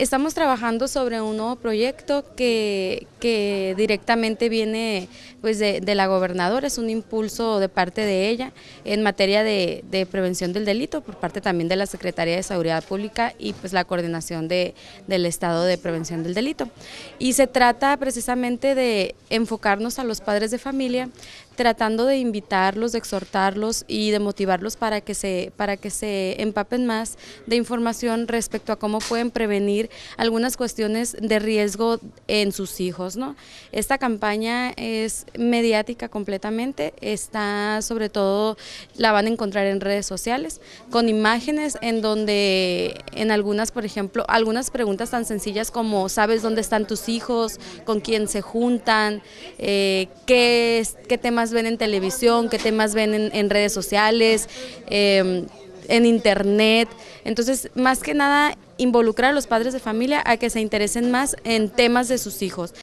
Estamos trabajando sobre un nuevo proyecto que, directamente viene pues de, la gobernadora, es un impulso de parte de ella en materia de, prevención del delito por parte también de la Secretaría de Seguridad Pública y pues la coordinación de, del Estado de Prevención del Delito. Y se trata precisamente de enfocarnos a los padres de familia, tratando de invitarlos, de exhortarlos y de motivarlos para que se, para que se empapen más de información respecto a cómo pueden prevenir algunas cuestiones de riesgo en sus hijos. ¿no? Esta campaña es mediática completamente, está sobre todo, la van a encontrar en redes sociales, con imágenes en donde en algunas, por ejemplo, algunas preguntas tan sencillas como ¿sabes dónde están tus hijos? ¿Con quién se juntan? Eh, ¿qué, ¿Qué temas ven en televisión, qué temas ven en, redes sociales, em, en internet. Entonces, más que nada, involucrar a los padres de familia a que se interesen más en temas de sus hijos.